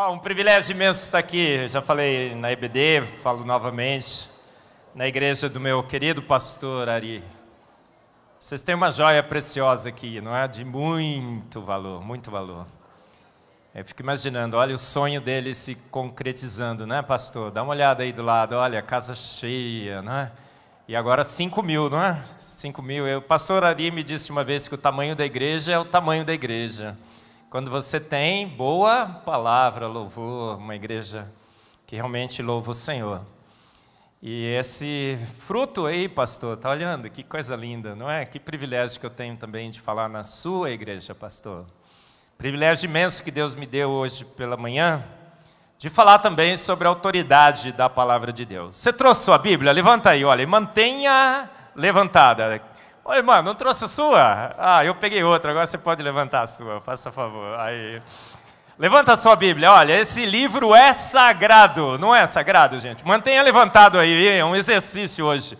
Oh, um privilégio imenso estar aqui. Eu já falei na EBD, falo novamente, na igreja do meu querido pastor Ari. Vocês têm uma joia preciosa aqui, não é? De muito valor, muito valor. Eu fico imaginando, olha o sonho dele se concretizando, né, pastor? Dá uma olhada aí do lado, olha, casa cheia, né? E agora 5 mil, não é? 5 mil. O pastor Ari me disse uma vez que o tamanho da igreja é o tamanho da igreja. Quando você tem boa palavra, louvor, uma igreja que realmente louva o Senhor. E esse fruto aí, pastor, tá olhando? Que coisa linda, não é? Que privilégio que eu tenho também de falar na sua igreja, pastor. Privilégio imenso que Deus me deu hoje pela manhã de falar também sobre a autoridade da palavra de Deus. Você trouxe sua Bíblia? Levanta aí, olha, mantenha levantada. Ô, irmã, não trouxe a sua? Ah, eu peguei outra, agora você pode levantar a sua, faça favor. Aí. Levanta a sua Bíblia, olha, esse livro é sagrado, não é sagrado, gente? Mantenha levantado aí, é um exercício hoje.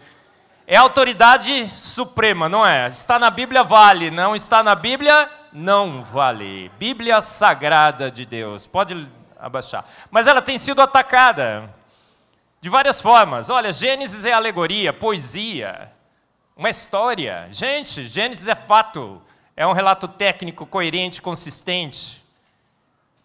É autoridade suprema, não é? Está na Bíblia, vale, não está na Bíblia, não vale. Bíblia sagrada de Deus, pode abaixar. Mas ela tem sido atacada de várias formas. Olha, Gênesis é alegoria, poesia uma história. Gente, Gênesis é fato. É um relato técnico, coerente, consistente.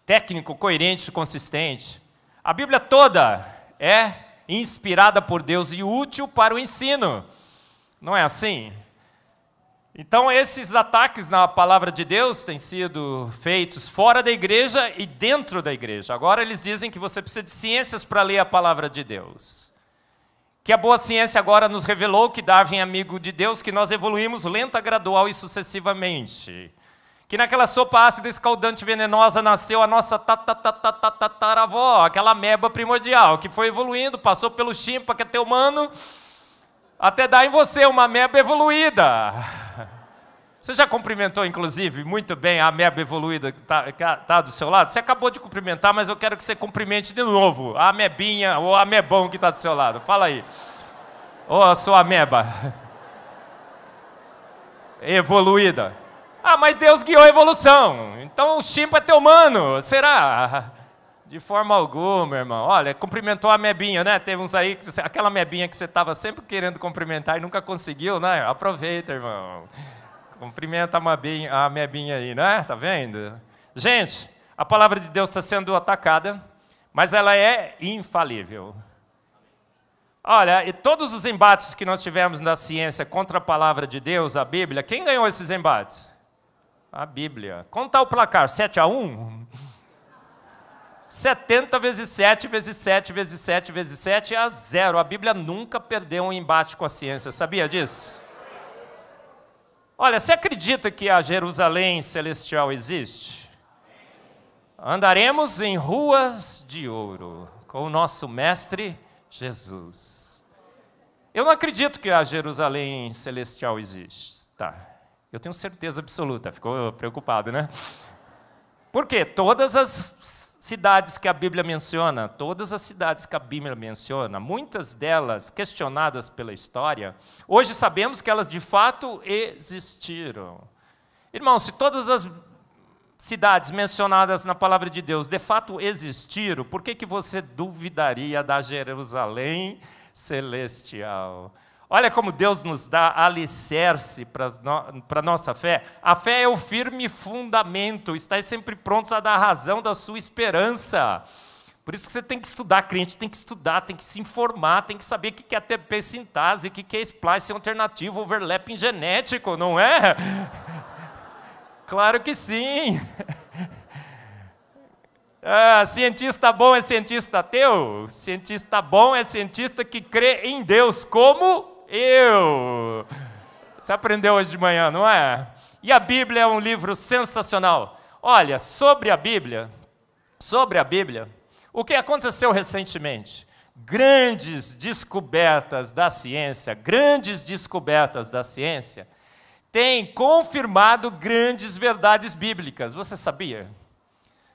Técnico, coerente, consistente. A Bíblia toda é inspirada por Deus e útil para o ensino. Não é assim? Então, esses ataques na palavra de Deus têm sido feitos fora da igreja e dentro da igreja. Agora, eles dizem que você precisa de ciências para ler a palavra de Deus que a boa ciência agora nos revelou que Darwin é amigo de Deus, que nós evoluímos lenta, gradual e sucessivamente. Que naquela sopa ácida, escaldante venenosa nasceu a nossa tatataravó, aquela ameba primordial, que foi evoluindo, passou pelo chimpa, que é teu humano, até dar em você uma ameba evoluída. Você já cumprimentou, inclusive, muito bem a MEB evoluída que está tá do seu lado? Você acabou de cumprimentar, mas eu quero que você cumprimente de novo a MEBinha ou a MEBão que está do seu lado. Fala aí. Ou a sua ameba. Evoluída. Ah, mas Deus guiou a evolução. Então o chimpa é teu mano. Será? De forma alguma, irmão. Olha, cumprimentou a mebinha, né? Teve uns aí, aquela mebinha que você estava sempre querendo cumprimentar e nunca conseguiu, né? Aproveita, irmão. Cumprimenta a Mebinha aí, né? Tá vendo? Gente, a palavra de Deus está sendo atacada, mas ela é infalível. Olha, e todos os embates que nós tivemos na ciência contra a palavra de Deus, a Bíblia, quem ganhou esses embates? A Bíblia. Conta o placar? 7 a 1? 70 vezes 7, vezes 7, vezes 7, vezes 7 é a zero. A Bíblia nunca perdeu um embate com a ciência, sabia disso? Olha, você acredita que a Jerusalém celestial existe? Andaremos em ruas de ouro com o nosso Mestre Jesus. Eu não acredito que a Jerusalém celestial existe. Tá. Eu tenho certeza absoluta. Ficou preocupado, né? Porque todas as cidades que a Bíblia menciona, todas as cidades que a Bíblia menciona, muitas delas questionadas pela história, hoje sabemos que elas de fato existiram. Irmão, se todas as cidades mencionadas na palavra de Deus de fato existiram, por que, que você duvidaria da Jerusalém celestial? Olha como Deus nos dá alicerce para a nossa fé. A fé é o firme fundamento, Estais sempre prontos a dar razão da sua esperança. Por isso que você tem que estudar, crente, tem que estudar, tem que se informar, tem que saber o que é TP sintase, o que é splice alternativo, overlapping genético, não é? claro que sim. Ah, cientista bom é cientista teu. cientista bom é cientista que crê em Deus como eu! Você aprendeu hoje de manhã, não é? E a Bíblia é um livro sensacional. Olha, sobre a Bíblia, sobre a Bíblia, o que aconteceu recentemente? Grandes descobertas da ciência, grandes descobertas da ciência, têm confirmado grandes verdades bíblicas. Você sabia?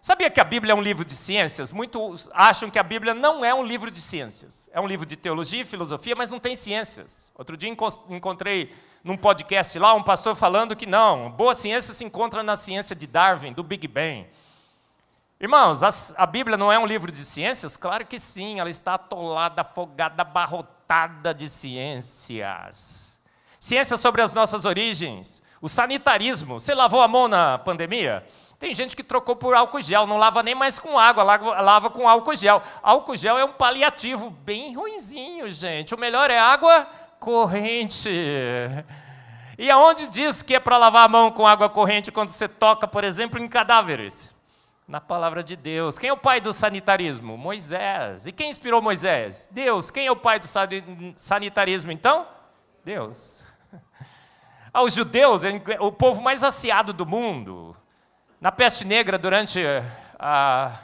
Sabia que a Bíblia é um livro de ciências? Muitos acham que a Bíblia não é um livro de ciências. É um livro de teologia e filosofia, mas não tem ciências. Outro dia encontrei num podcast lá um pastor falando que não, boa ciência se encontra na ciência de Darwin, do Big Bang. Irmãos, a, a Bíblia não é um livro de ciências? Claro que sim, ela está atolada, afogada, abarrotada de ciências. Ciências sobre as nossas origens. O sanitarismo. Você lavou a mão na pandemia? Tem gente que trocou por álcool gel, não lava nem mais com água, lava, com álcool gel. Álcool gel é um paliativo bem ruinzinho, gente. O melhor é água corrente. E aonde diz que é para lavar a mão com água corrente quando você toca, por exemplo, em cadáveres? Na palavra de Deus. Quem é o pai do sanitarismo? Moisés. E quem inspirou Moisés? Deus. Quem é o pai do sanitarismo, então? Deus. Aos judeus, é o povo mais assiado do mundo, na peste negra, durante a,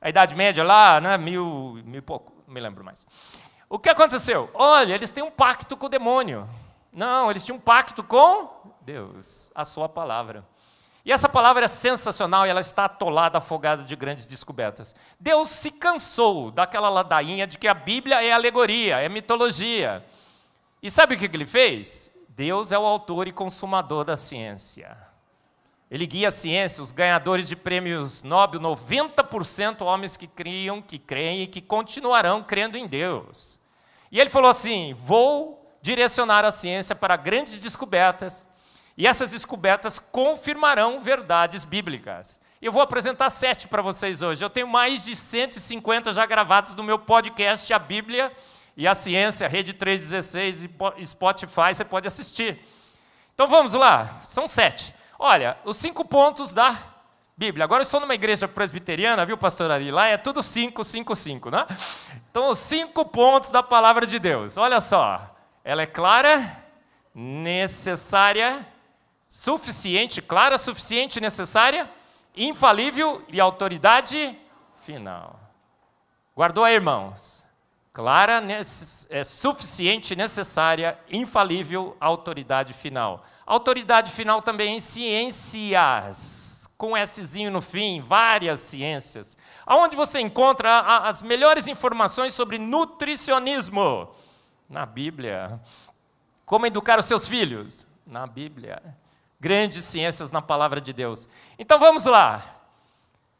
a Idade Média, lá, né, mil, mil e pouco, me lembro mais. O que aconteceu? Olha, eles têm um pacto com o demônio. Não, eles tinham um pacto com Deus, a sua palavra. E essa palavra é sensacional e ela está atolada, afogada de grandes descobertas. Deus se cansou daquela ladainha de que a Bíblia é alegoria, é mitologia. E sabe o que ele fez? Deus é o autor e consumador da ciência. Ele guia a ciência, os ganhadores de prêmios Nobel, 90% homens que criam, que creem e que continuarão crendo em Deus. E ele falou assim: vou direcionar a ciência para grandes descobertas, e essas descobertas confirmarão verdades bíblicas. Eu vou apresentar sete para vocês hoje. Eu tenho mais de 150 já gravados no meu podcast, A Bíblia e a Ciência, Rede 316 e Spotify, você pode assistir. Então vamos lá, são sete. Olha, os cinco pontos da Bíblia. Agora eu estou numa igreja presbiteriana, viu, pastor Ari? Lá é tudo cinco, cinco, cinco, né? Então, os cinco pontos da palavra de Deus. Olha só. Ela é clara, necessária, suficiente, clara, suficiente, necessária, infalível e autoridade final. Guardou aí, irmãos? clara, é suficiente, necessária, infalível autoridade final. Autoridade final também em ciências, com Szinho no fim, várias ciências. Aonde você encontra as melhores informações sobre nutricionismo? Na Bíblia. Como educar os seus filhos? Na Bíblia. Grandes ciências na palavra de Deus. Então vamos lá.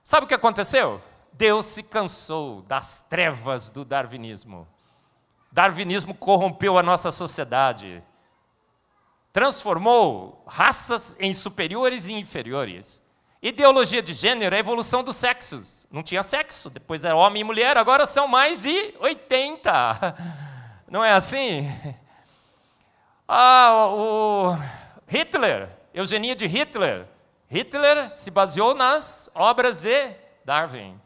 Sabe o que aconteceu? Deus se cansou das trevas do darwinismo. Darwinismo corrompeu a nossa sociedade, transformou raças em superiores e inferiores. Ideologia de gênero é a evolução dos sexos. Não tinha sexo, depois era homem e mulher, agora são mais de 80. Não é assim? Ah, o Hitler, eugenia de Hitler. Hitler se baseou nas obras de Darwin.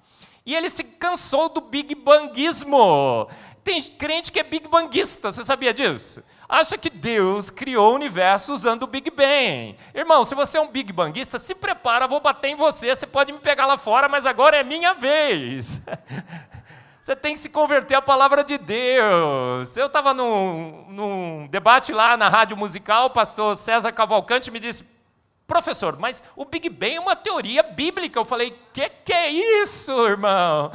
E ele se cansou do Big Bangismo. Tem crente que é Big Bangista, você sabia disso? Acha que Deus criou o universo usando o Big Bang. Irmão, se você é um Big Bangista, se prepara, vou bater em você, você pode me pegar lá fora, mas agora é minha vez. Você tem que se converter à palavra de Deus. Eu estava num, num debate lá na rádio musical, o pastor César Cavalcante me disse, Professor, mas o Big Bang é uma teoria bíblica. Eu falei: que que é isso, irmão?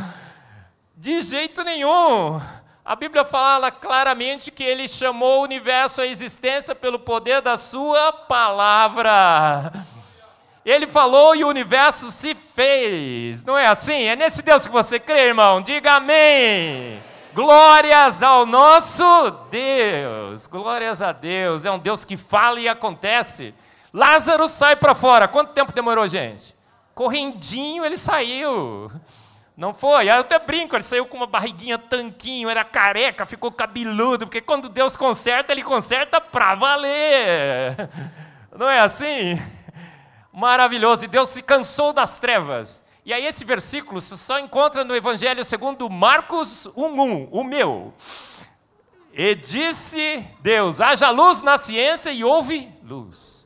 De jeito nenhum. A Bíblia fala claramente que ele chamou o universo à existência pelo poder da sua palavra. Ele falou e o universo se fez. Não é assim? É nesse Deus que você crê, irmão? Diga amém. Glórias ao nosso Deus. Glórias a Deus. É um Deus que fala e acontece. Lázaro sai para fora. Quanto tempo demorou, gente? Correndinho ele saiu. Não foi? Aí ah, eu até brinco, ele saiu com uma barriguinha tanquinho, era careca, ficou cabeludo, porque quando Deus conserta, ele conserta para valer. Não é assim? Maravilhoso. E Deus se cansou das trevas. E aí esse versículo se só encontra no Evangelho segundo Marcos 1:1, o meu. E disse Deus: haja luz na ciência e houve luz.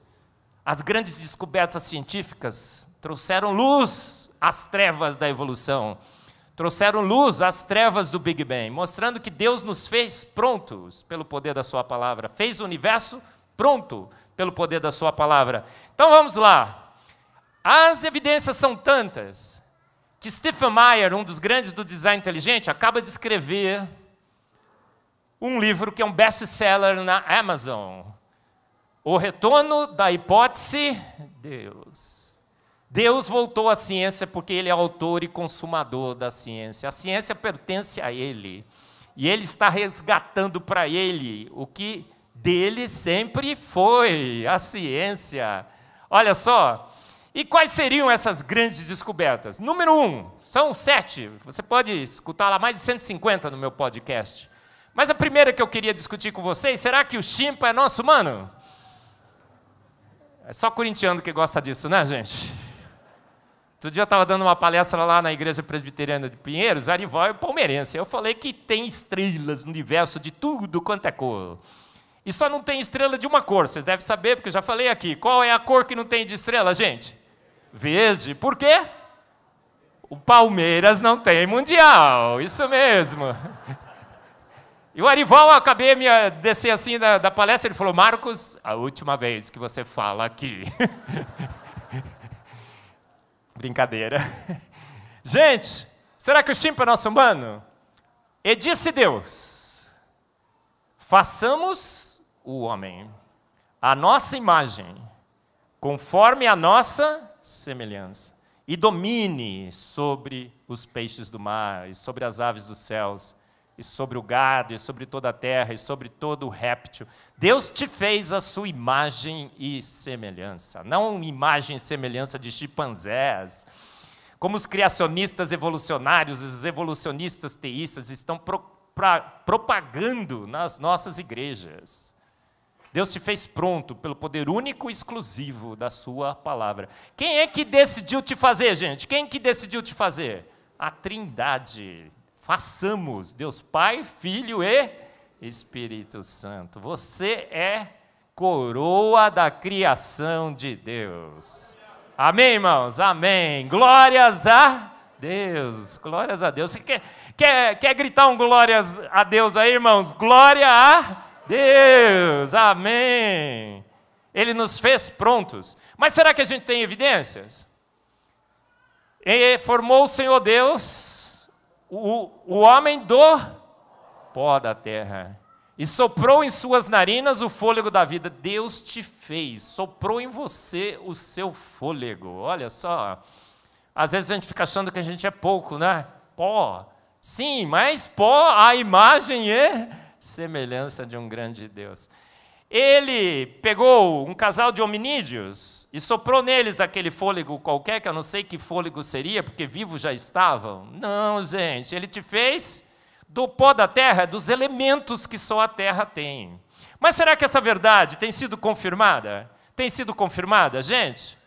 As grandes descobertas científicas trouxeram luz às trevas da evolução, trouxeram luz às trevas do Big Bang, mostrando que Deus nos fez prontos pelo poder da Sua palavra, fez o universo pronto pelo poder da Sua palavra. Então vamos lá. As evidências são tantas que Stephen Meyer, um dos grandes do design inteligente, acaba de escrever um livro que é um best-seller na Amazon, o retorno da hipótese, Deus. Deus voltou à ciência porque ele é autor e consumador da ciência. A ciência pertence a ele. E ele está resgatando para ele o que dele sempre foi a ciência. Olha só. E quais seriam essas grandes descobertas? Número um, são sete. Você pode escutar lá mais de 150 no meu podcast. Mas a primeira que eu queria discutir com vocês: será que o chimpa é nosso humano? É só corintiano que gosta disso, né, gente? Outro dia eu estava dando uma palestra lá na Igreja Presbiteriana de Pinheiros, Arival é palmeirense. Eu falei que tem estrelas no universo de tudo quanto é cor. E só não tem estrela de uma cor, vocês devem saber, porque eu já falei aqui. Qual é a cor que não tem de estrela, gente? Verde. Por quê? O Palmeiras não tem mundial. Isso mesmo. E o Arival, acabei de eh, descer assim da, da palestra, ele falou, Marcos, a última vez que você fala aqui. Brincadeira. Gente, será que o chimpanzé é nosso humano? E disse Deus, façamos o homem a nossa imagem, conforme a nossa semelhança, e domine sobre os peixes do mar e sobre as aves dos céus, e sobre o gado, e sobre toda a terra, e sobre todo o réptil. Deus te fez a sua imagem e semelhança. Não imagem e semelhança de chimpanzés. Como os criacionistas evolucionários, os evolucionistas teístas estão pro, pra, propagando nas nossas igrejas. Deus te fez pronto pelo poder único e exclusivo da sua palavra. Quem é que decidiu te fazer, gente? Quem é que decidiu te fazer? A Trindade façamos. Deus Pai, Filho e Espírito Santo. Você é coroa da criação de Deus. Amém, irmãos? Amém. Glórias a Deus. Glórias a Deus. Você quer, quer, quer gritar um glórias a Deus aí, irmãos? Glória a Deus. Amém. Ele nos fez prontos. Mas será que a gente tem evidências? E formou o Senhor Deus o, o homem do pó da terra. E soprou em suas narinas o fôlego da vida. Deus te fez, soprou em você o seu fôlego. Olha só. Às vezes a gente fica achando que a gente é pouco, né? Pó. Sim, mas pó, a imagem e é semelhança de um grande Deus. Ele pegou um casal de hominídeos e soprou neles aquele fôlego qualquer, que eu não sei que fôlego seria, porque vivos já estavam. Não, gente, ele te fez do pó da terra, dos elementos que só a terra tem. Mas será que essa verdade tem sido confirmada? Tem sido confirmada, gente?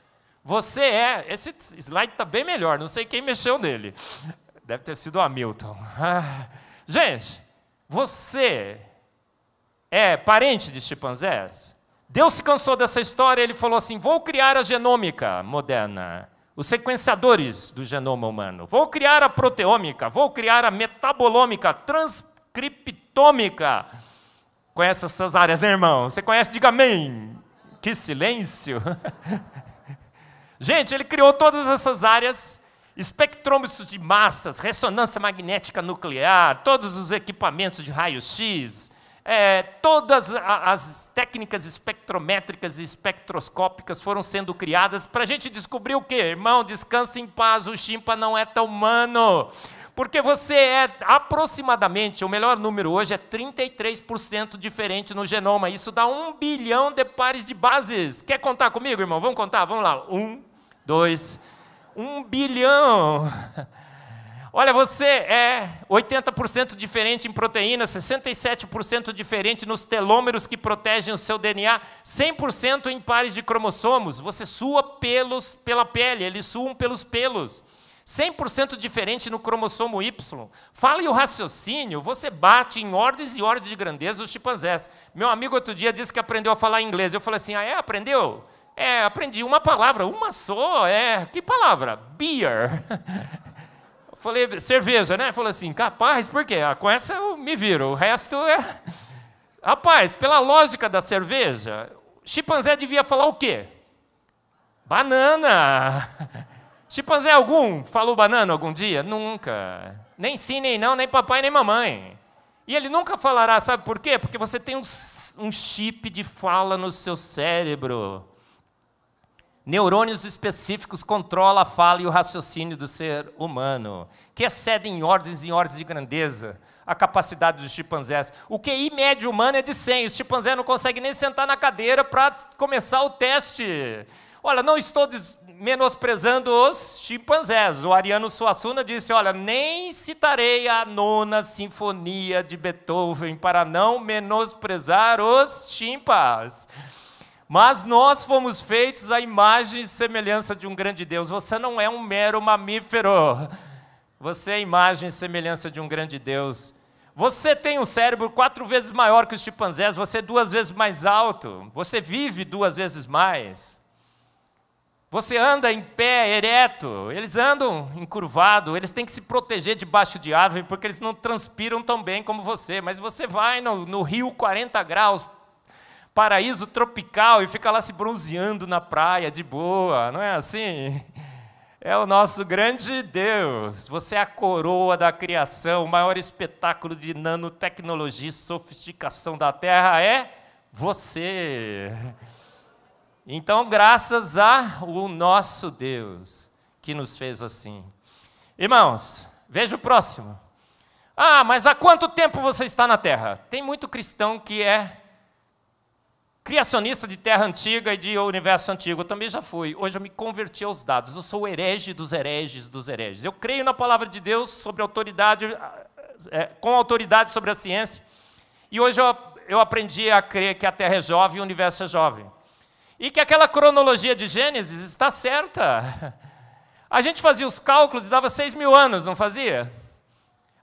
Você é. Esse slide está bem melhor, não sei quem mexeu nele. Deve ter sido o Hamilton. Ah. Gente, você é parente de chimpanzés. Deus se cansou dessa história, ele falou assim: vou criar a genômica moderna, os sequenciadores do genoma humano, vou criar a proteômica, vou criar a metabolômica, a transcriptômica. Conhece essas áreas, né, irmão? Você conhece? Diga amém. Que silêncio. Gente, ele criou todas essas áreas espectrômetros de massas, ressonância magnética nuclear, todos os equipamentos de raio-x, é, todas as técnicas espectrométricas e espectroscópicas foram sendo criadas para a gente descobrir o que, irmão? Descanse em paz, o chimpa não é tão humano. Porque você é aproximadamente, o melhor número hoje é 33% diferente no genoma. Isso dá um bilhão de pares de bases. Quer contar comigo, irmão? Vamos contar? Vamos lá. Um, dois, um bilhão. Olha, você é 80% diferente em proteína, 67% diferente nos telômeros que protegem o seu DNA, 100% em pares de cromossomos. Você sua pelos pela pele, eles suam pelos pelos. 100% diferente no cromossomo Y. Fala e o raciocínio, você bate em ordens e ordens de grandeza os chimpanzés. Meu amigo outro dia disse que aprendeu a falar inglês. Eu falei assim: ah, é? Aprendeu? É, aprendi uma palavra, uma só. É, que palavra? Beer. Falei, cerveja, né? Falou assim, capaz, por quê? Ah, com essa eu me viro, o resto é. Rapaz, pela lógica da cerveja, chimpanzé devia falar o quê? Banana! Chimpanzé algum falou banana algum dia? Nunca. Nem sim, nem não, nem papai, nem mamãe. E ele nunca falará, sabe por quê? Porque você tem um, um chip de fala no seu cérebro. Neurônios específicos controlam a fala e o raciocínio do ser humano, que excedem ordens em ordens de grandeza a capacidade dos chimpanzés. O QI médio humano é de 100, os chimpanzés não conseguem nem sentar na cadeira para começar o teste. Olha, não estou menosprezando os chimpanzés. O Ariano Suassuna disse: Olha, nem citarei a nona sinfonia de Beethoven para não menosprezar os chimpas. Mas nós fomos feitos à imagem e semelhança de um grande Deus. Você não é um mero mamífero. Você é a imagem e semelhança de um grande Deus. Você tem um cérebro quatro vezes maior que os chimpanzés, você é duas vezes mais alto, você vive duas vezes mais. Você anda em pé ereto, eles andam encurvado, eles têm que se proteger debaixo de árvore porque eles não transpiram tão bem como você, mas você vai no, no rio 40 graus paraíso tropical e fica lá se bronzeando na praia de boa, não é assim? É o nosso grande Deus. Você é a coroa da criação, o maior espetáculo de nanotecnologia e sofisticação da Terra é você. Então, graças ao nosso Deus que nos fez assim. Irmãos, veja o próximo. Ah, mas há quanto tempo você está na Terra? Tem muito cristão que é Criacionista de terra antiga e de universo antigo, eu também já fui. Hoje eu me converti aos dados. Eu sou o herege dos hereges dos hereges. Eu creio na palavra de Deus sobre autoridade, é, com autoridade sobre a ciência. E hoje eu, eu aprendi a crer que a terra é jovem e o universo é jovem. E que aquela cronologia de Gênesis está certa. A gente fazia os cálculos e dava seis mil anos, não fazia?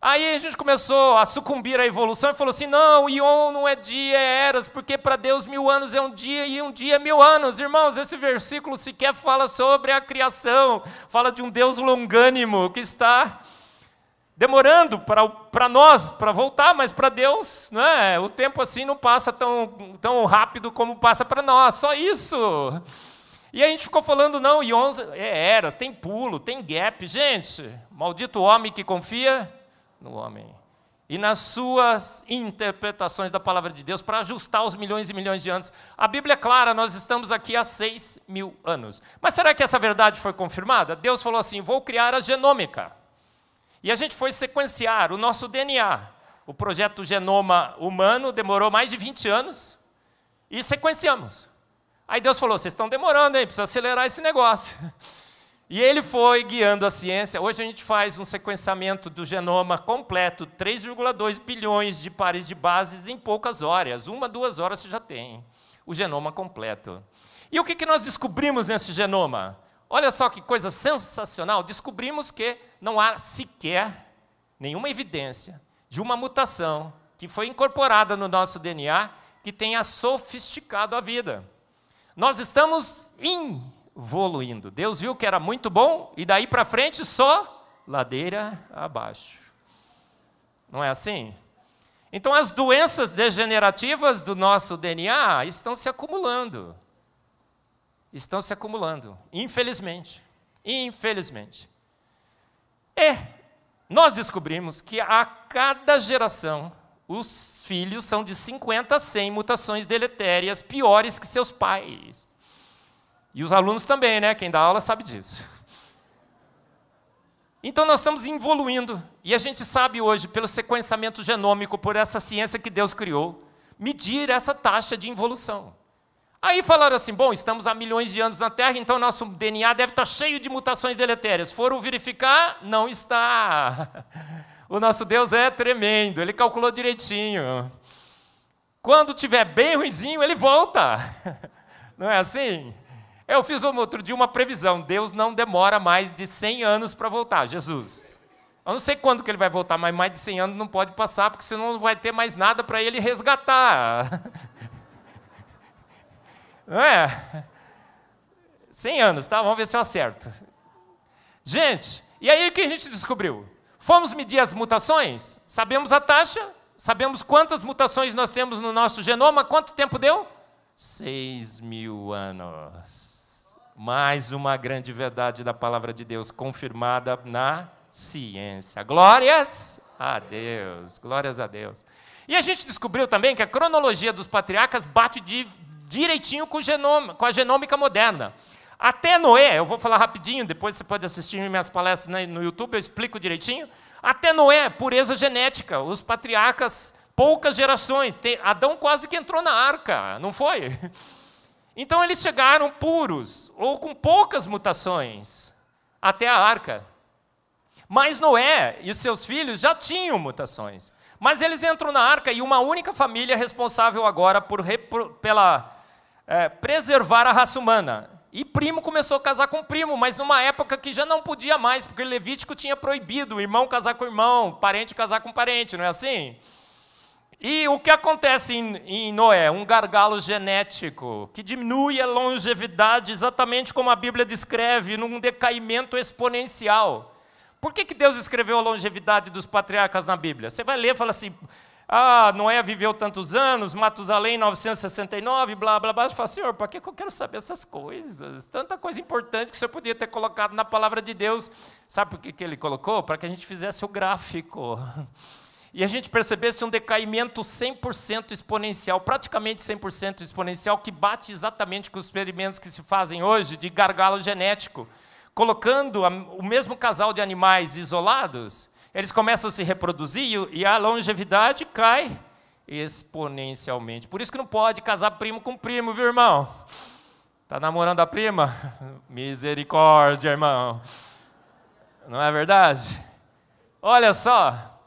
Aí a gente começou a sucumbir à evolução e falou assim: não, Ion não é dia, é eras, porque para Deus mil anos é um dia e um dia é mil anos. Irmãos, esse versículo sequer fala sobre a criação, fala de um Deus longânimo que está demorando para, para nós, para voltar, mas para Deus, né? o tempo assim não passa tão, tão rápido como passa para nós, só isso. E a gente ficou falando, não, Ion é eras, tem pulo, tem gap. Gente, maldito homem que confia no homem. E nas suas interpretações da palavra de Deus, para ajustar os milhões e milhões de anos. A Bíblia é clara, nós estamos aqui há seis mil anos. Mas será que essa verdade foi confirmada? Deus falou assim: vou criar a genômica. E a gente foi sequenciar o nosso DNA. O projeto Genoma Humano demorou mais de 20 anos e sequenciamos. Aí Deus falou: vocês estão demorando, hein? Precisa acelerar esse negócio. E ele foi guiando a ciência. Hoje a gente faz um sequenciamento do genoma completo, 3,2 bilhões de pares de bases em poucas horas. Uma, duas horas você já tem o genoma completo. E o que, que nós descobrimos nesse genoma? Olha só que coisa sensacional! Descobrimos que não há sequer nenhuma evidência de uma mutação que foi incorporada no nosso DNA que tenha sofisticado a vida. Nós estamos em evoluindo. Deus viu que era muito bom e daí para frente só ladeira abaixo. Não é assim? Então as doenças degenerativas do nosso DNA estão se acumulando. Estão se acumulando, infelizmente. Infelizmente. E nós descobrimos que a cada geração os filhos são de 50 a 100 mutações deletérias piores que seus pais. E os alunos também, né? Quem dá aula sabe disso. Então nós estamos evoluindo e a gente sabe hoje pelo sequenciamento genômico, por essa ciência que Deus criou, medir essa taxa de evolução. Aí falaram assim: bom, estamos há milhões de anos na Terra, então nosso DNA deve estar tá cheio de mutações deletérias. Foram verificar, não está. O nosso Deus é tremendo, ele calculou direitinho. Quando tiver bem ruizinho, ele volta. Não é assim? Eu fiz outro dia uma previsão: Deus não demora mais de 100 anos para voltar, Jesus. Eu não sei quando que ele vai voltar, mas mais de 100 anos não pode passar, porque senão não vai ter mais nada para ele resgatar. Não é? 100 anos, tá? Vamos ver se eu acerto. Gente, e aí o que a gente descobriu? Fomos medir as mutações, sabemos a taxa, sabemos quantas mutações nós temos no nosso genoma, quanto tempo deu? seis mil anos. Mais uma grande verdade da palavra de Deus confirmada na ciência. Glórias a Deus, glórias a Deus. E a gente descobriu também que a cronologia dos patriarcas bate de, direitinho com, genoma, com a genômica moderna. Até Noé, eu vou falar rapidinho, depois você pode assistir minhas palestras no YouTube, eu explico direitinho. Até Noé, pureza genética. Os patriarcas poucas gerações. Adão quase que entrou na arca, não foi? Então eles chegaram puros, ou com poucas mutações, até a arca. Mas Noé e seus filhos já tinham mutações. Mas eles entram na arca e uma única família é responsável agora por pela, é, preservar a raça humana. E primo começou a casar com primo, mas numa época que já não podia mais, porque Levítico tinha proibido o irmão casar com o irmão, parente casar com parente, não é assim? E o que acontece em, em, Noé? Um gargalo genético que diminui a longevidade, exatamente como a Bíblia descreve, num decaimento exponencial. Por que, que Deus escreveu a longevidade dos patriarcas na Bíblia? Você vai ler e fala assim: ah, Noé viveu tantos anos, Matusalém 969, blá blá blá. Você fala, senhor, para que eu quero saber essas coisas? Tanta coisa importante que o senhor podia ter colocado na palavra de Deus. Sabe por que, que ele colocou? Para que a gente fizesse o gráfico. e a gente percebesse um decaimento 100% exponencial, praticamente 100% exponencial, que bate exatamente com os experimentos que se fazem hoje de gargalo genético. Colocando o mesmo casal de animais isolados, eles começam a se reproduzir e a longevidade cai exponencialmente. Por isso que não pode casar primo com primo, viu, irmão? Tá namorando a prima? Misericórdia, irmão. Não é verdade? Olha só,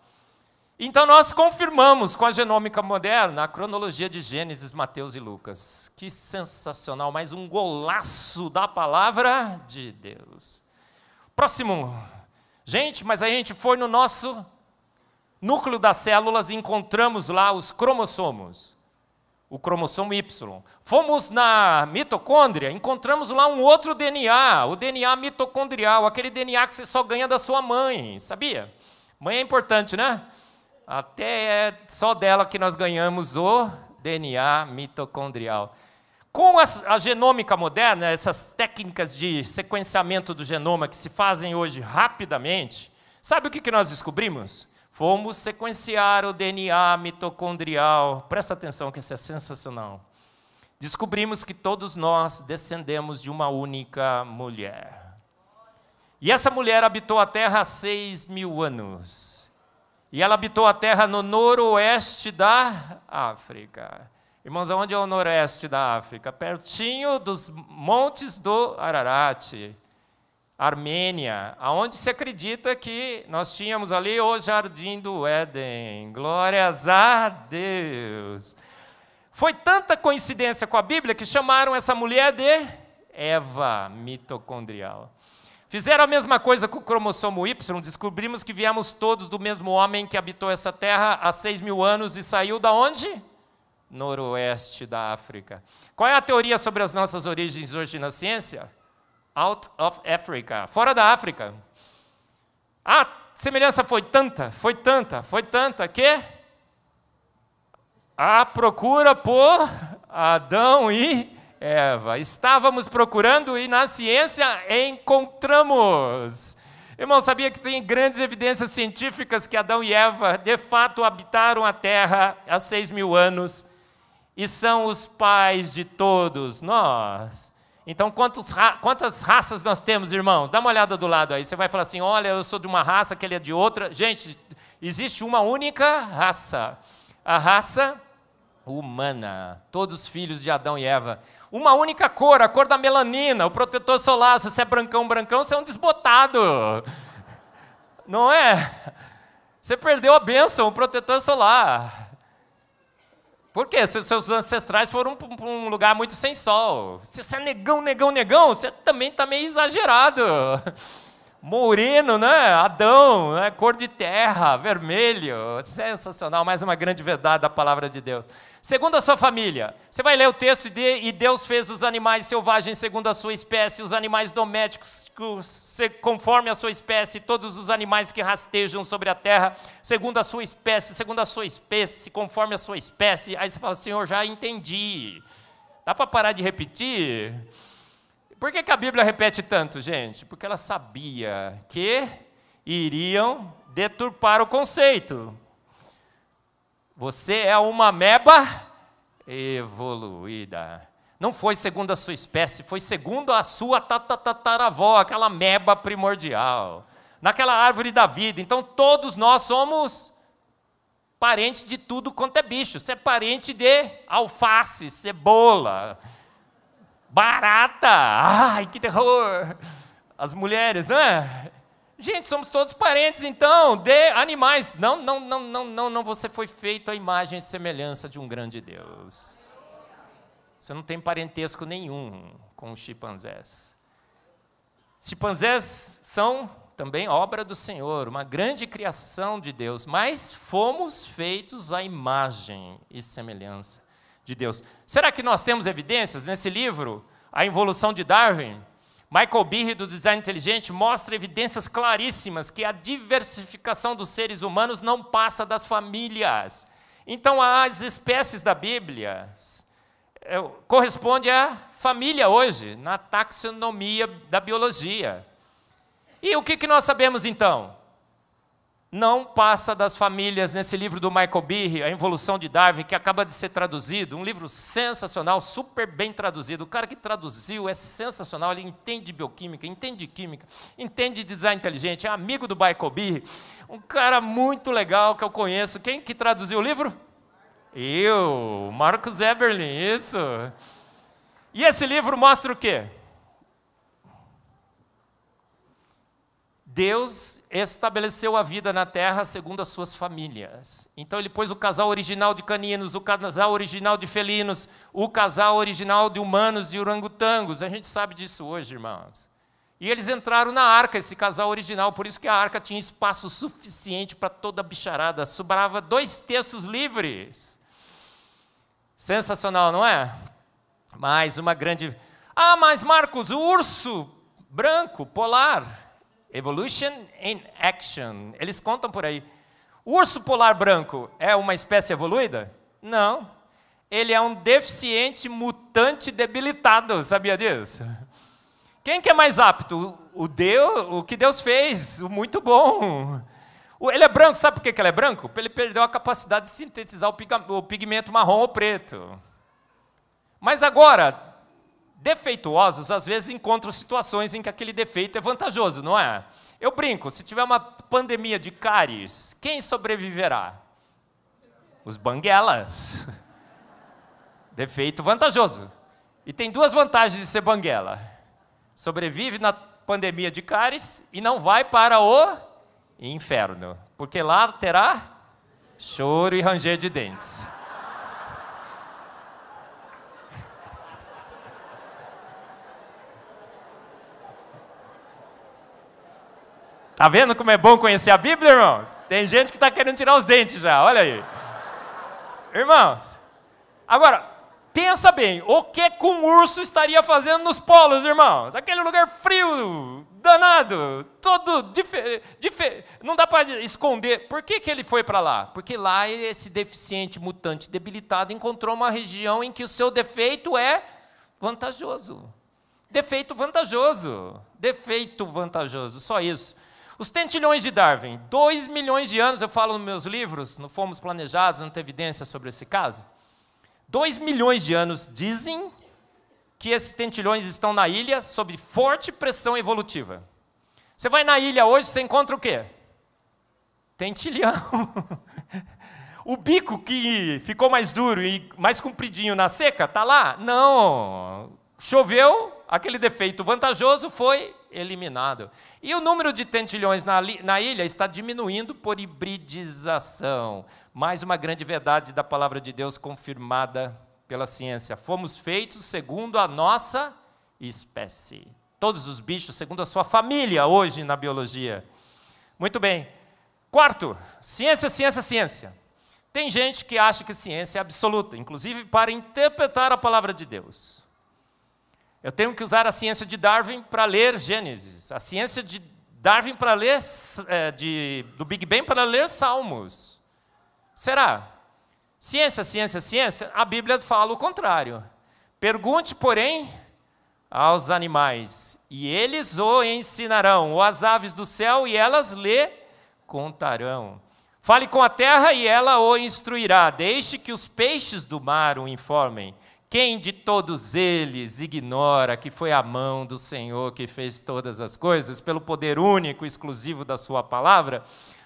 então nós confirmamos com a genômica moderna a cronologia de Gênesis, Mateus e Lucas. Que sensacional, mais um golaço da palavra de Deus. Próximo. Gente, mas a gente foi no nosso núcleo das células e encontramos lá os cromossomos. O cromossomo Y. Fomos na mitocôndria, encontramos lá um outro DNA, o DNA mitocondrial, aquele DNA que você só ganha da sua mãe, sabia? Mãe é importante, né? Até é só dela que nós ganhamos o DNA mitocondrial. Com a, a, genômica moderna, essas técnicas de sequenciamento do genoma que se fazem hoje rapidamente, sabe o que, que nós descobrimos? Fomos sequenciar o DNA mitocondrial. Presta atenção, que isso é sensacional. Descobrimos que todos nós descendemos de uma única mulher. E essa mulher habitou a Terra há 6 mil anos. E ela habitou a terra no noroeste da África. Irmãos, aonde é o noroeste da África? Pertinho dos montes do Ararat, Armênia, aonde se acredita que nós tínhamos ali o jardim do Éden. Glórias a Deus. Foi tanta coincidência com a Bíblia que chamaram essa mulher de Eva mitocondrial. Fizeram a mesma coisa com o cromossomo Y, descobrimos que viemos todos do mesmo homem que habitou essa terra há 6 mil anos e saiu da onde? Noroeste da África. Qual é a teoria sobre as nossas origens hoje na ciência? Out of Africa, fora da África. A semelhança foi tanta, foi tanta, foi tanta que a procura por Adão e Eva. Estávamos procurando e na ciência encontramos. Irmão, sabia que tem grandes evidências científicas que Adão e Eva de fato habitaram a terra há seis mil anos e são os pais de todos nós. Então, quantos, quantas raças nós temos, irmãos? Dá uma olhada do lado aí. Você vai falar assim: olha, eu sou de uma raça, aquele é de outra. Gente, existe uma única raça: a raça humana. Todos filhos de Adão e Eva. Uma única cor, a cor da melanina, o protetor solar, se você é brancão, brancão, você é um desbotado. Não é? Você perdeu a bênção, o protetor solar. Por quê? Se seus ancestrais foram para um lugar muito sem sol. Se você é negão, negão, negão, você também está meio exagerado. Moreno, né? Adão, né? cor de terra, vermelho. Sensacional, mais uma grande verdade da palavra de Deus. Segundo a sua família, você vai ler o texto de, e Deus fez os animais selvagens segundo a sua espécie, os animais domésticos conforme a sua espécie, todos os animais que rastejam sobre a terra segundo a sua espécie, segundo a sua espécie, conforme a sua espécie. Aí você fala, Senhor, já entendi. Dá para parar de repetir? Por que, que a Bíblia repete tanto, gente? Porque ela sabia que iriam deturpar o conceito. Você é uma meba evoluída. Não foi segundo a sua espécie, foi segundo a sua tataravó, aquela meba primordial, naquela árvore da vida. Então todos nós somos parentes de tudo quanto é bicho. Você é parente de alface, cebola, Barata! Ai, que terror! As mulheres, não é? Gente, somos todos parentes, então, de animais. Não, não, não, não, não, não, você foi feito à imagem e semelhança de um grande Deus. Você não tem parentesco nenhum com os chimpanzés. Chimpanzés são também obra do Senhor, uma grande criação de Deus, mas fomos feitos à imagem e semelhança de Deus. Será que nós temos evidências nesse livro, A Involução de Darwin? Michael Birri, do Design Inteligente, mostra evidências claríssimas que a diversificação dos seres humanos não passa das famílias. Então, as espécies da Bíblia correspondem é, corresponde à família hoje, na taxonomia da biologia. E o que nós sabemos então? não passa das famílias nesse livro do Michael Behe, A Evolução de Darwin, que acaba de ser traduzido, um livro sensacional, super bem traduzido. O cara que traduziu é sensacional, ele entende bioquímica, entende química, entende design inteligente, é amigo do Michael Behe, um cara muito legal que eu conheço. Quem que traduziu o livro? Eu, Marcos Eberlin, isso. E esse livro mostra o quê? Deus estabeleceu a vida na terra segundo as suas famílias. Então ele pôs o casal original de caninos, o casal original de felinos, o casal original de humanos e orangotangos. A gente sabe disso hoje, irmãos. E eles entraram na arca, esse casal original, por isso que a arca tinha espaço suficiente para toda a bicharada. Sobrava dois terços livres. Sensacional, não é? Mais uma grande. Ah, mas Marcos, o urso branco, polar Evolution in Action. Eles contam por aí. O urso polar branco é uma espécie evoluída? Não. Ele é um deficiente mutante debilitado, sabia disso? Quem que é mais apto? O, Deus, o que Deus fez, o muito bom. Ele é branco, sabe por que ele é branco? Ele perdeu a capacidade de sintetizar o pigmento marrom ou preto. Mas agora, defeituosos às vezes encontram situações em que aquele defeito é vantajoso, não é? Eu brinco, se tiver uma pandemia de cáries, quem sobreviverá? Os banguelas. Defeito vantajoso. E tem duas vantagens de ser banguela. Sobrevive na pandemia de cáries e não vai para o inferno, porque lá terá choro e ranger de dentes. Tá vendo como é bom conhecer a Bíblia, irmãos? Tem gente que está querendo tirar os dentes já, olha aí. Irmãos, agora, pensa bem, o que com um urso estaria fazendo nos polos, irmãos? Aquele lugar frio, danado, todo não dá para esconder. Por que, que ele foi para lá? Porque lá é esse deficiente, mutante, debilitado encontrou uma região em que o seu defeito é vantajoso. Defeito vantajoso. Defeito vantajoso, só isso. Os tentilhões de Darwin, dois milhões de anos, eu falo nos meus livros, não fomos planejados, não tem evidência sobre esse caso. Dois milhões de anos dizem que esses tentilhões estão na ilha sob forte pressão evolutiva. Você vai na ilha hoje, você encontra o quê? Tentilhão. O bico que ficou mais duro e mais compridinho na seca, tá lá? Não. Choveu, aquele defeito vantajoso foi eliminado. E o número de tentilhões na, na ilha está diminuindo por hibridização. Mais uma grande verdade da palavra de Deus confirmada pela ciência. Fomos feitos segundo a nossa espécie. Todos os bichos, segundo a sua família, hoje na biologia. Muito bem. Quarto, ciência, ciência, ciência. Tem gente que acha que ciência é absoluta, inclusive para interpretar a palavra de Deus. Eu tenho que usar a ciência de Darwin para ler Gênesis, a ciência de Darwin para ler é, de, do Big Bang para ler Salmos. Será? Ciência, ciência, ciência. A Bíblia fala o contrário. Pergunte, porém, aos animais, e eles o ensinarão, ou às aves do céu, e elas lhe contarão. Fale com a terra, e ela o instruirá. Deixe que os peixes do mar o informem quem de todos eles ignora que foi a mão do Senhor que fez todas as coisas, pelo poder único, exclusivo da Sua palavra?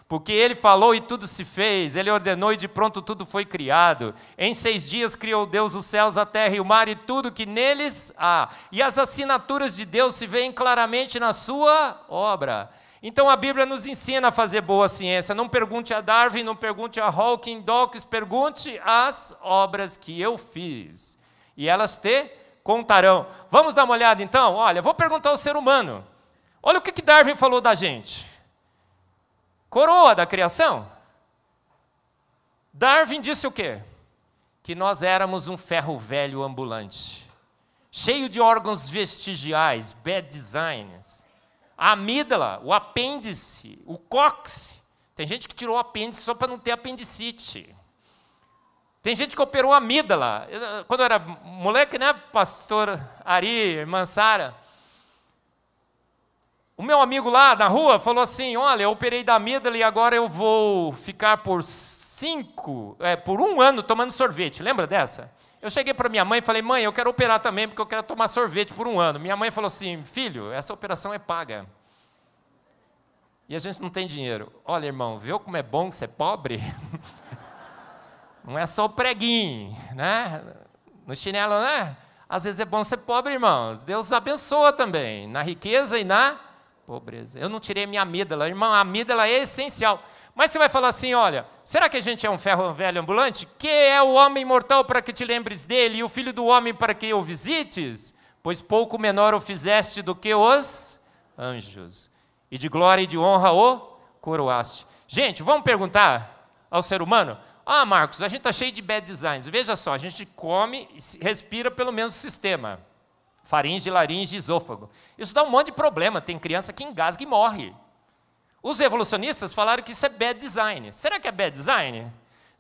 Porque ele falou e tudo se fez, ele ordenou e de pronto tudo foi criado. Em seis dias criou Deus os céus, a terra e o mar e tudo que neles há. E as assinaturas de Deus se veem claramente na sua obra. Então a Bíblia nos ensina a fazer boa ciência. Não pergunte a Darwin, não pergunte a Hawking, Dawkins, pergunte as obras que eu fiz e elas te contarão. Vamos dar uma olhada então? Olha, vou perguntar ao ser humano. Olha o que, que Darwin falou da gente. Coroa da criação. Darwin disse o quê? Que nós éramos um ferro velho ambulante, cheio de órgãos vestigiais, bad designs. A amígdala, o apêndice, o cóccix. Tem gente que tirou o apêndice só para não ter apendicite. Tem gente que operou amígdala. lá. quando eu era moleque, né, pastor Ari, irmã Sara, o meu amigo lá na rua falou assim: Olha, eu operei da amígdala e agora eu vou ficar por cinco, é, por um ano tomando sorvete. Lembra dessa? Eu cheguei para minha mãe e falei: Mãe, eu quero operar também porque eu quero tomar sorvete por um ano. Minha mãe falou assim: Filho, essa operação é paga. E a gente não tem dinheiro. Olha, irmão, viu como é bom ser pobre? Não é só o preguinho, né? No chinelo, né? Às vezes é bom ser pobre, irmãos. Deus abençoa também, na riqueza e na pobreza. Eu não tirei a minha amígdala, irmão, a amígdala é essencial. Mas você vai falar assim: olha, será que a gente é um ferro velho ambulante? Que é o homem mortal para que te lembres dele, e o filho do homem para que o visites? Pois pouco menor o fizeste do que os anjos, e de glória e de honra o coroaste. Gente, vamos perguntar ao ser humano: ah, Marcos, a gente está cheio de bad designs. Veja só, a gente come e respira pelo mesmo sistema. Faringe, laringe, esôfago. Isso dá um monte de problema. Tem criança que engasga e morre. Os evolucionistas falaram que isso é bad design. Será que é bad design?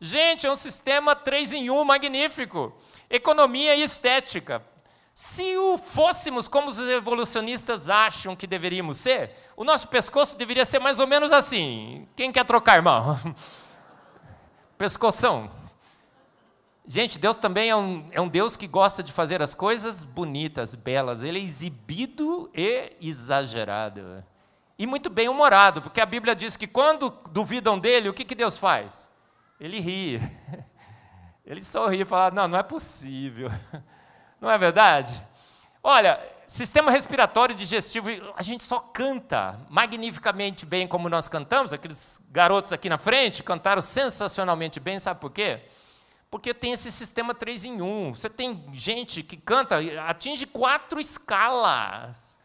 Gente, é um sistema 3 em 1 magnífico. Economia e estética. Se o fôssemos como os evolucionistas acham que deveríamos ser, o nosso pescoço deveria ser mais ou menos assim. Quem quer trocar, irmão? pescoção. Gente, Deus também é um, é um Deus que gosta de fazer as coisas bonitas, belas. Ele é exibido e exagerado. E muito bem humorado, porque a Bíblia diz que quando duvidam dele, o que, que Deus faz? Ele ri. Ele sorri e fala: Não, não é possível. Não é verdade? Olha, sistema respiratório, e digestivo, a gente só canta magnificamente bem como nós cantamos, aqueles garotos aqui na frente cantaram sensacionalmente bem, sabe por quê? Porque tem esse sistema 3 em 1. Você tem gente que canta, atinge quatro escalas.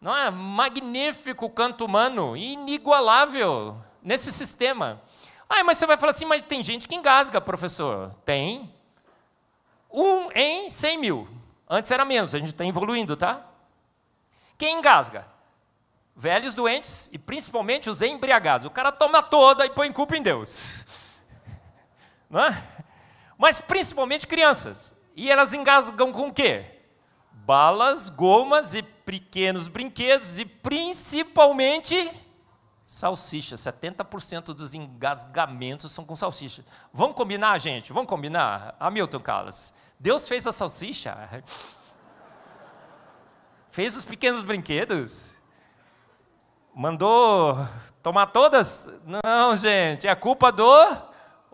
Não é? Magnífico canto humano, inigualável nesse sistema. Ah, mas você vai falar assim, mas tem gente que engasga, professor. Tem. Um em 100 mil. Antes era menos, a gente está evoluindo, tá? Quem engasga? Velhos doentes e principalmente os embriagados. O cara toma toda e põe culpa em Deus. Não é? Mas principalmente crianças. E elas engasgam com o quê? Balas, gomas e pequenos brinquedos e principalmente Salsicha, 70% dos engasgamentos são com salsicha. Vamos combinar, gente? Vamos combinar? Hamilton Carlos, Deus fez a salsicha? fez os pequenos brinquedos? Mandou tomar todas? Não, gente, é culpa do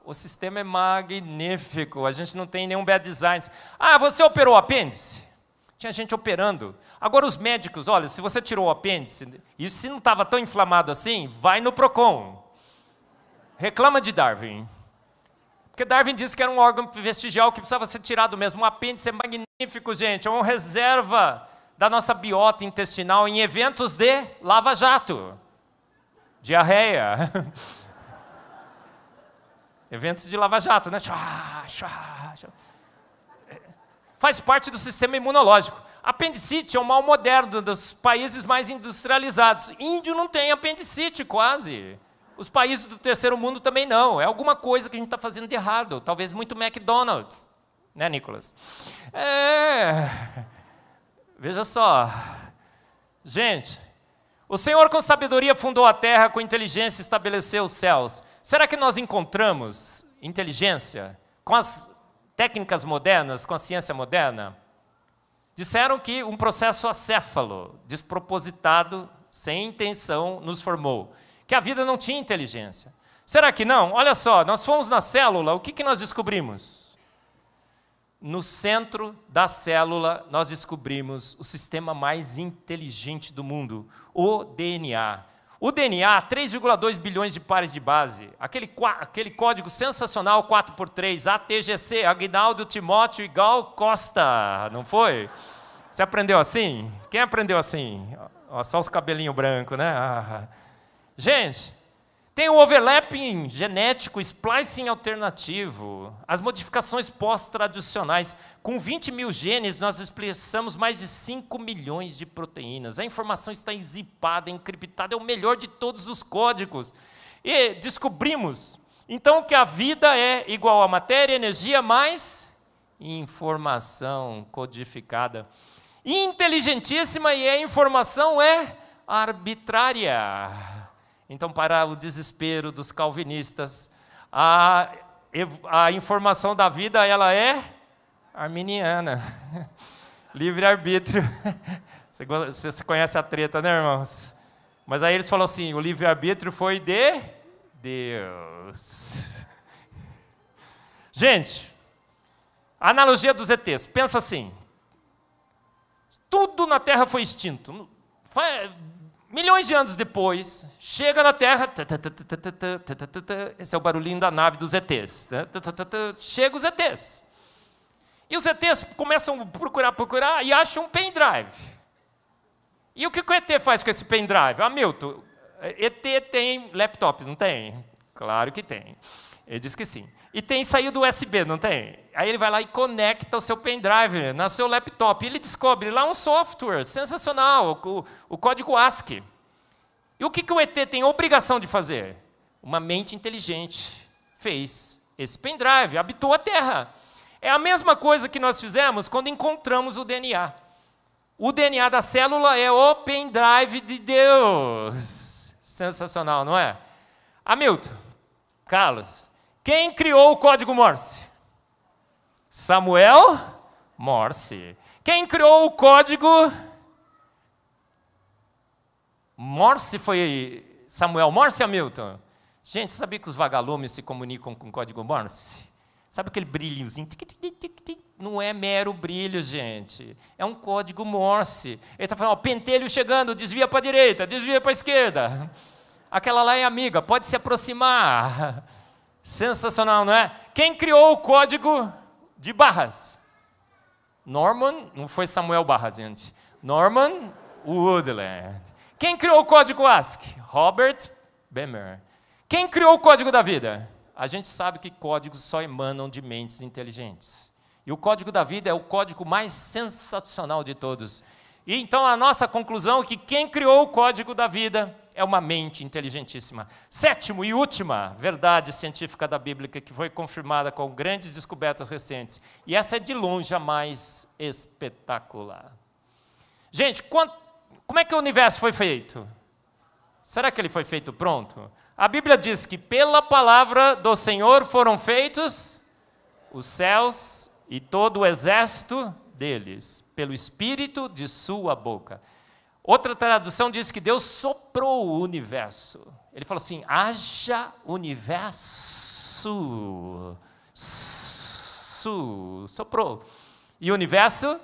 o sistema é magnífico, a gente não tem nenhum bad design. Ah, você operou o apêndice? tinha gente operando. Agora os médicos, olha, se você tirou o apêndice, e se não estava tão inflamado assim, vai no PROCON. Reclama de Darwin. Porque Darwin disse que era um órgão vestigial que precisava ser tirado mesmo. Um apêndice é magnífico, gente. É uma reserva da nossa biota intestinal em eventos de lava-jato, diarreia. eventos de lava-jato, né? Chua, chua, chua faz parte do sistema imunológico. Apendicite é um mal moderno dos países mais industrializados. Índio não tem apendicite, quase. Os países do terceiro mundo também não. É alguma coisa que a gente está fazendo de errado. Talvez muito McDonald's. Né, Nicolas? É... Veja só. Gente, o Senhor com sabedoria fundou a terra, com inteligência estabeleceu os céus. Será que nós encontramos inteligência com as técnicas modernas, com a ciência moderna, disseram que um processo acéfalo, despropositado, sem intenção, nos formou. Que a vida não tinha inteligência. Será que não? Olha só, nós fomos na célula, o que, que nós descobrimos? No centro da célula, nós descobrimos o sistema mais inteligente do mundo, o DNA. O DNA, 3,2 bilhões de pares de base, aquele, aquele código sensacional 4x3, ATGC, Agnaldo, Timóteo e Gal Costa, não foi? Você aprendeu assim? Quem aprendeu assim? Só os cabelinhos brancos, né? Ah. Gente, tem o overlapping genético, splicing alternativo, as modificações pós-tradicionais. Com 20 mil genes, nós expressamos mais de 5 milhões de proteínas. A informação está zipada, encriptada, é o melhor de todos os códigos. E descobrimos, então, que a vida é igual a matéria, energia, mais informação codificada. Inteligentíssima e a informação é arbitrária então, para o desespero dos calvinistas, a, a informação da vida ela é arminiana, livre arbítrio. Você, você conhece a treta, né, irmãos? Mas aí eles falam assim: o livre arbítrio foi de Deus. Gente, a analogia dos ETs. Pensa assim: tudo na Terra foi extinto. Milhões de anos depois, chega na Terra. Esse é o barulhinho da nave dos ETs. Chega os ETs. E os ETs começam a procurar, procurar e acham um pendrive. E o que o ET faz com esse pendrive? Ah, Milton, ET tem laptop, não tem? Claro que tem. Ele diz que sim. E tem do USB, não tem? Aí ele vai lá e conecta o seu pendrive no seu laptop. E ele descobre lá um software sensacional, o, o código ASCII. E o que, que o ET tem obrigação de fazer? Uma mente inteligente fez esse pendrive, habitou a Terra. É a mesma coisa que nós fizemos quando encontramos o DNA. O DNA da célula é o pendrive de Deus. Sensacional, não é? Hamilton, Carlos, quem criou o código Morse? Samuel Morse. Quem criou o código Morse foi Samuel Morse, Hamilton? Gente, sabia que os vagalumes se comunicam com o código Morse? Sabe aquele brilhozinho? Não é mero brilho, gente. É um código Morse. Ele está falando, ó, pentelho chegando, desvia para a direita, desvia para a esquerda. Aquela lá é amiga, pode se aproximar. Sensacional, não é? Quem criou o código de barras? Norman, não foi Samuel Barras, gente. Norman Woodland. Quem criou o código ASCII? Robert Bemer. Quem criou o código da vida? A gente sabe que códigos só emanam de mentes inteligentes. E o código da vida é o código mais sensacional de todos. E então a nossa conclusão é que quem criou o código da vida é uma mente inteligentíssima. Sétimo e última verdade científica da Bíblia que foi confirmada com grandes descobertas recentes, e essa é de longe a mais espetacular. Gente, quant... como é que o universo foi feito? Será que ele foi feito pronto? A Bíblia diz que pela palavra do Senhor foram feitos os céus e todo o exército deles, pelo espírito de sua boca. Outra tradução diz que Deus soprou o universo. Ele falou assim: haja universo. Su, soprou. E o universo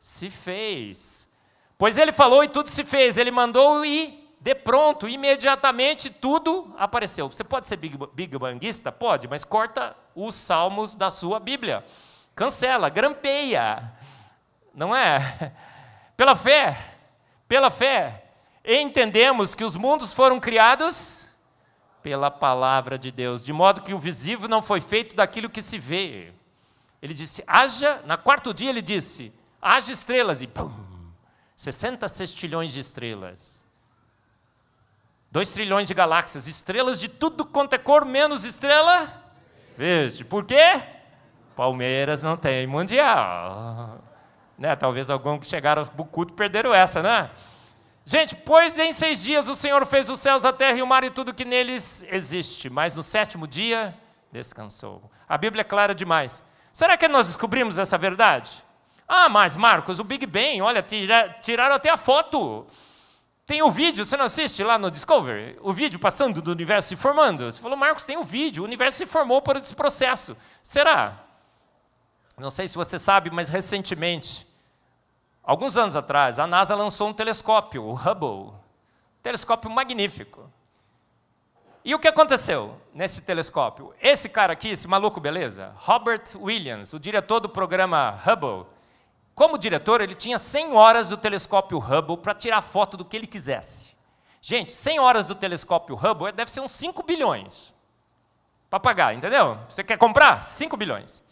se fez. Pois ele falou e tudo se fez. Ele mandou e, de pronto, imediatamente tudo apareceu. Você pode ser Big, big Bangista? Pode, mas corta os salmos da sua Bíblia. Cancela, grampeia. Não é? Pela fé, pela fé, entendemos que os mundos foram criados pela palavra de Deus, de modo que o visível não foi feito daquilo que se vê. Ele disse: haja, na quarto dia ele disse: haja estrelas, e pum, 60 sextilhões de estrelas. dois trilhões de galáxias, estrelas de tudo quanto é cor, menos estrela verde. Por quê? Palmeiras não tem mundial. Né? Talvez alguns que chegaram ao culto perderam essa, né? Gente, pois em seis dias o Senhor fez os céus, a terra e o mar e tudo que neles existe, mas no sétimo dia descansou. A Bíblia é clara demais. Será que nós descobrimos essa verdade? Ah, mas Marcos, o Big Bang, olha, tira, tiraram até a foto. Tem o um vídeo, você não assiste lá no Discovery? O vídeo passando do universo se formando. Você falou, Marcos, tem o um vídeo, o universo se formou por esse processo. Será? Não sei se você sabe, mas recentemente Alguns anos atrás, a NASA lançou um telescópio, o Hubble, um telescópio magnífico. E o que aconteceu nesse telescópio? Esse cara aqui, esse maluco beleza, Robert Williams, o diretor do programa Hubble, como diretor, ele tinha 100 horas do telescópio Hubble para tirar foto do que ele quisesse. Gente, 100 horas do telescópio Hubble deve ser uns 5 bilhões para pagar, entendeu? Você quer comprar? 5 bilhões.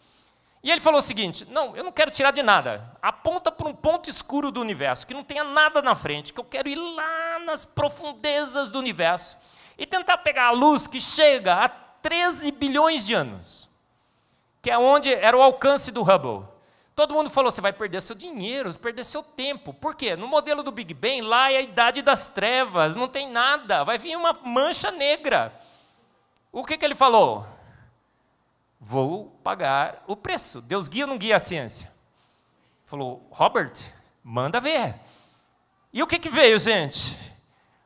E ele falou o seguinte: não, eu não quero tirar de nada. Aponta para um ponto escuro do universo, que não tenha nada na frente, que eu quero ir lá nas profundezas do universo e tentar pegar a luz que chega a 13 bilhões de anos, que é onde era o alcance do Hubble. Todo mundo falou: você vai perder seu dinheiro, você perder seu tempo. Por quê? No modelo do Big Bang, lá é a idade das trevas, não tem nada, vai vir uma mancha negra. O que, que ele falou? vou pagar o preço. Deus guia ou não guia a ciência? Falou, Robert, manda ver. E o que, que veio, gente?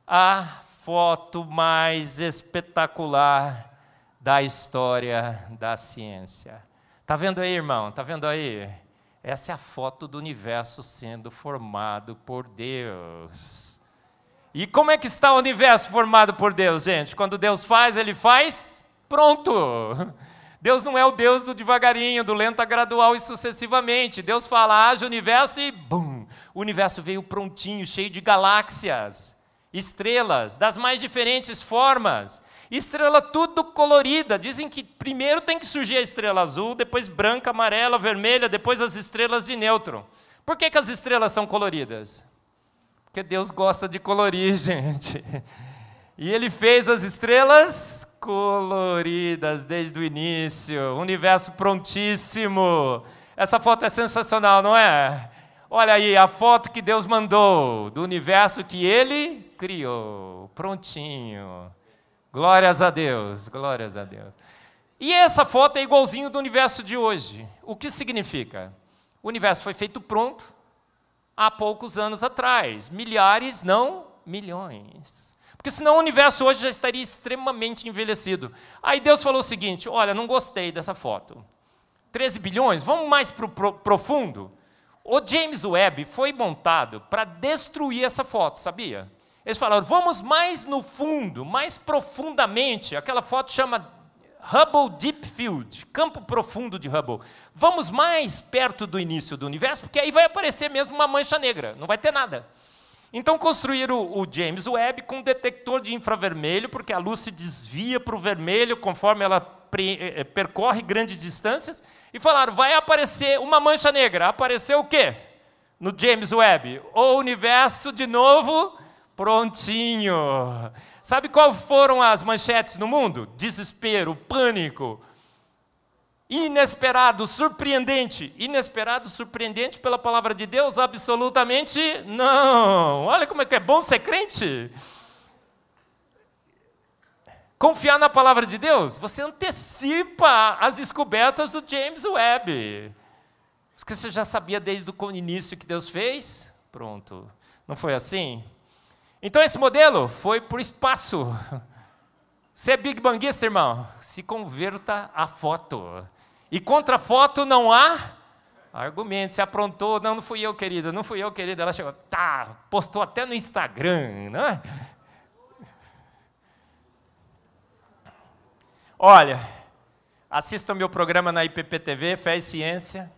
A foto mais espetacular da história da ciência. Tá vendo aí, irmão? Tá vendo aí? Essa é a foto do universo sendo formado por Deus. E como é que está o universo formado por Deus, gente? Quando Deus faz, ele faz pronto. Deus não é o Deus do devagarinho, do lento a gradual e sucessivamente. Deus fala, haja o universo e bum! O universo veio prontinho, cheio de galáxias, estrelas, das mais diferentes formas. Estrela tudo colorida. Dizem que primeiro tem que surgir a estrela azul, depois branca, amarela, vermelha, depois as estrelas de nêutron. Por que, que as estrelas são coloridas? Porque Deus gosta de colorir, gente. E ele fez as estrelas coloridas desde o início, universo prontíssimo. Essa foto é sensacional, não é? Olha aí a foto que Deus mandou do universo que ele criou, prontinho. Glórias a Deus, glórias a Deus. E essa foto é igualzinho do universo de hoje. O que significa? O universo foi feito pronto há poucos anos atrás, milhares, não milhões. Porque senão o universo hoje já estaria extremamente envelhecido. Aí Deus falou o seguinte: olha, não gostei dessa foto. 13 bilhões, vamos mais para pro, profundo? O James Webb foi montado para destruir essa foto, sabia? Eles falaram, vamos mais no fundo, mais profundamente. Aquela foto chama Hubble Deep Field, campo profundo de Hubble. Vamos mais perto do início do universo, porque aí vai aparecer mesmo uma mancha negra, não vai ter nada. Então construíram o James Webb com um detector de infravermelho, porque a luz se desvia para o vermelho conforme ela eh, eh, percorre grandes distâncias, e falaram: vai aparecer uma mancha negra. Apareceu o quê? No James Webb. O universo de novo prontinho. Sabe qual foram as manchetes no mundo? Desespero, pânico, inesperado, surpreendente. Inesperado, surpreendente pela palavra de Deus? Absolutamente não. Olha como é que é bom ser crente. Confiar na palavra de Deus, você antecipa as descobertas do James Webb. Porque você já sabia desde o início que Deus fez? Pronto. Não foi assim? Então esse modelo foi para o espaço. Você é Big Banguista, irmão? Se converta a foto. E contra foto não há argumento. Se aprontou, não, não fui eu, querida, não fui eu, querida. Ela chegou, tá, postou até no Instagram, né? Olha, assistam meu programa na IPPTV, Fé e Ciência.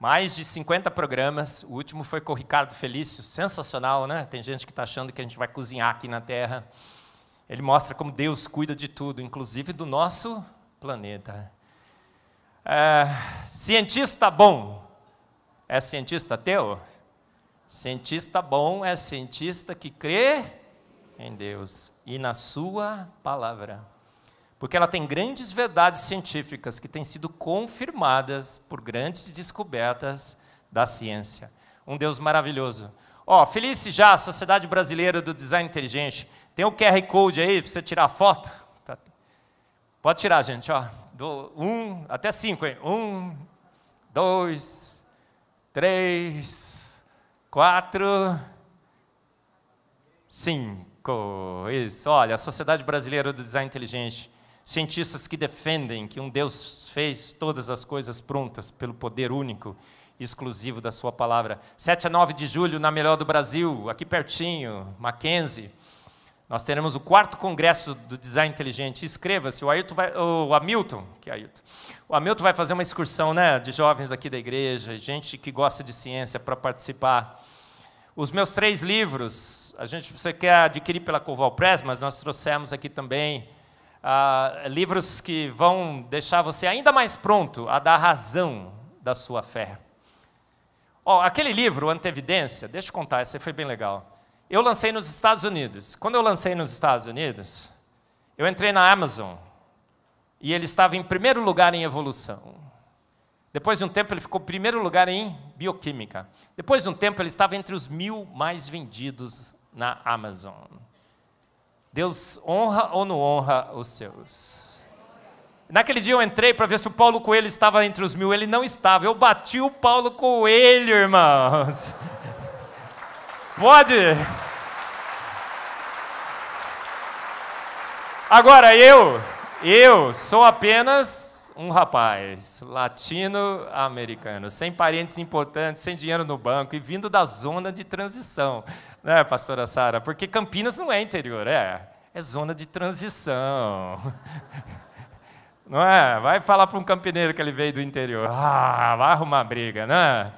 Mais de 50 programas. O último foi com o Ricardo Felício. Sensacional, né? Tem gente que está achando que a gente vai cozinhar aqui na Terra. Ele mostra como Deus cuida de tudo, inclusive do nosso planeta. É, cientista bom é cientista teu? Cientista bom é cientista que crê em Deus e na Sua palavra. Porque ela tem grandes verdades científicas que têm sido confirmadas por grandes descobertas da ciência. Um Deus maravilhoso. Ó, oh, feliz já, Sociedade Brasileira do Design Inteligente. Tem o um QR Code aí para você tirar foto? Tá. Pode tirar, gente, ó. Oh um, até cinco, hein? Um, dois, três, quatro, cinco. Isso, olha, a Sociedade Brasileira do Design Inteligente. Cientistas que defendem que um Deus fez todas as coisas prontas pelo poder único exclusivo da sua palavra. 7 a 9 de julho, na Melhor do Brasil, aqui pertinho, Mackenzie. Nós teremos o quarto congresso do design inteligente. Escreva-se. O, Ailton vai, o Hamilton, que é Ailton, o Hamilton vai fazer uma excursão, né, de jovens aqui da igreja, gente que gosta de ciência para participar. Os meus três livros, a gente você quer adquirir pela Coval Press, mas nós trouxemos aqui também ah, livros que vão deixar você ainda mais pronto a dar razão da sua fé. Oh, aquele livro, Antevidência, deixa eu contar, esse foi bem legal. Eu lancei nos Estados Unidos. Quando eu lancei nos Estados Unidos, eu entrei na Amazon e ele estava em primeiro lugar em evolução. Depois de um tempo, ele ficou em primeiro lugar em bioquímica. Depois de um tempo, ele estava entre os mil mais vendidos na Amazon. Deus honra ou não honra os seus? Naquele dia eu entrei para ver se o Paulo Coelho estava entre os mil. Ele não estava. Eu bati o Paulo Coelho, irmãos. Pode? Agora eu, eu sou apenas um rapaz latino-americano, sem parentes importantes, sem dinheiro no banco e vindo da zona de transição, né, pastora Sara? Porque Campinas não é interior, é, é zona de transição. Não é? Vai falar para um campineiro que ele veio do interior. Ah, vai arrumar briga, né?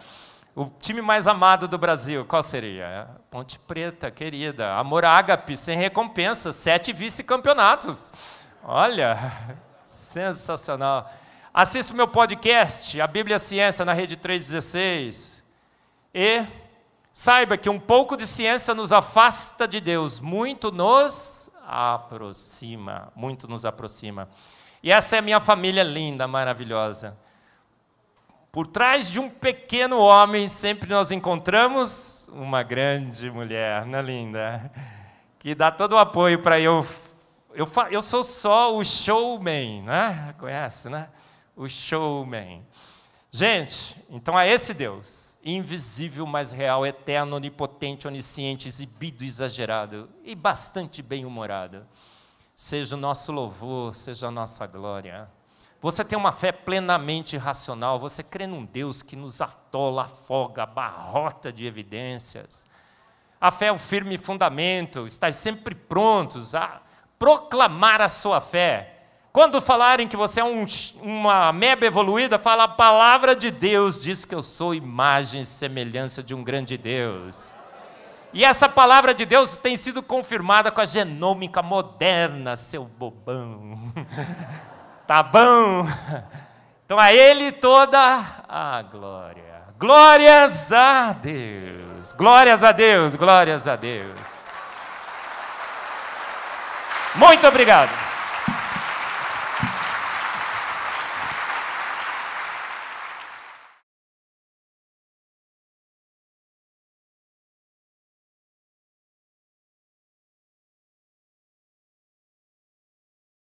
O time mais amado do Brasil, qual seria? Ponte Preta, querida. Amor ágape, sem recompensa, sete vice-campeonatos. Olha, sensacional. Assista o meu podcast, A Bíblia e a Ciência, na Rede 316. E saiba que um pouco de ciência nos afasta de Deus, muito nos aproxima, muito nos aproxima. E essa é a minha família linda, maravilhosa. Por trás de um pequeno homem, sempre nós encontramos uma grande mulher, né, linda? Que dá todo o apoio para eu. Eu, eu sou só o showman, né? Conhece, né? O showman. Gente, então é esse Deus, invisível, mas real, eterno, onipotente, onisciente, exibido, exagerado e bastante bem-humorado. Seja o nosso louvor, seja a nossa glória. Você tem uma fé plenamente racional, você crê num Deus que nos atola, afoga, abarrota de evidências. A fé é o firme fundamento, está sempre prontos a proclamar a sua fé. Quando falarem que você é um, uma meba evoluída, fala a palavra de Deus, diz que eu sou imagem e semelhança de um grande Deus. E essa palavra de Deus tem sido confirmada com a genômica moderna, seu bobão. Tá bom. Então a Ele toda a glória. Glórias a Deus. Glórias a Deus. Glórias a Deus. Muito obrigado.